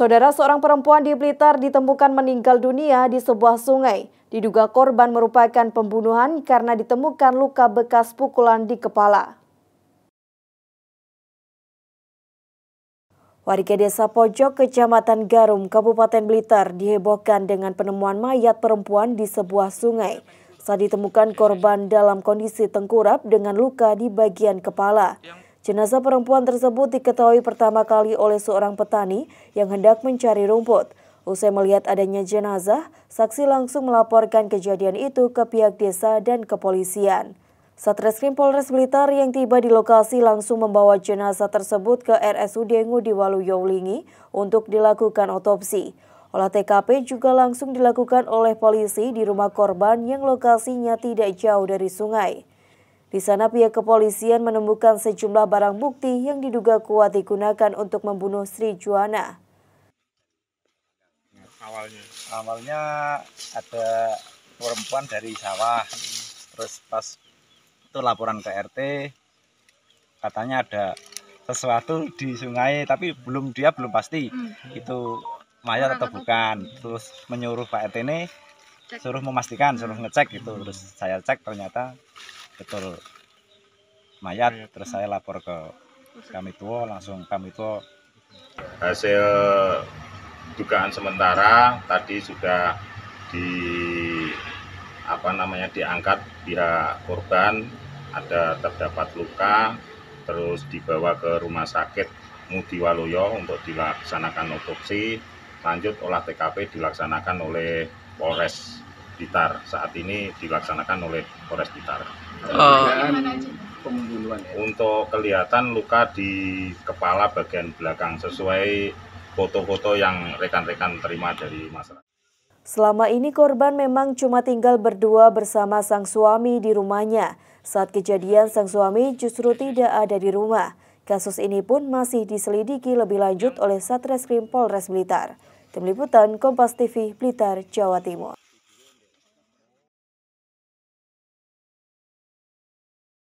Saudara seorang perempuan di Blitar ditemukan meninggal dunia di sebuah sungai. Diduga korban merupakan pembunuhan karena ditemukan luka bekas pukulan di kepala. Warga desa Pojok, Kecamatan Garum, Kabupaten Blitar dihebohkan dengan penemuan mayat perempuan di sebuah sungai. Saat ditemukan korban dalam kondisi tengkurap dengan luka di bagian kepala. Jenazah perempuan tersebut diketahui pertama kali oleh seorang petani yang hendak mencari rumput. Usai melihat adanya jenazah, saksi langsung melaporkan kejadian itu ke pihak desa dan kepolisian. Satreskrim Polres Blitar yang tiba di lokasi langsung membawa jenazah tersebut ke RSUD Ngudi Waluyo untuk dilakukan otopsi. Olah TKP juga langsung dilakukan oleh polisi di rumah korban yang lokasinya tidak jauh dari sungai. Di sana pihak kepolisian menemukan sejumlah barang bukti yang diduga kuat digunakan untuk membunuh Sri Juwana. Awalnya, awalnya ada perempuan dari sawah, terus pas itu laporan ke RT, katanya ada sesuatu di sungai tapi belum dia belum pasti hmm. itu mayat atau bukan terus menyuruh Pak RT ini suruh memastikan suruh ngecek gitu terus saya cek ternyata betul mayat, terus saya lapor ke kami tua langsung kami tua hasil dugaan sementara tadi sudah di apa namanya diangkat pihak korban ada terdapat luka terus dibawa ke rumah sakit Mudi untuk dilaksanakan otopsi lanjut olah TKP dilaksanakan oleh Polres Blitar saat ini dilaksanakan oleh Polres Blitar. Uh, oh. Untuk kelihatan luka di kepala bagian belakang sesuai foto-foto yang rekan-rekan terima dari masyarakat. Selama ini korban memang cuma tinggal berdua bersama sang suami di rumahnya. Saat kejadian sang suami justru tidak ada di rumah. Kasus ini pun masih diselidiki lebih lanjut oleh Satreskrim Polres Blitar. Tim Liputan Kompas TV Blitar, Jawa Timur.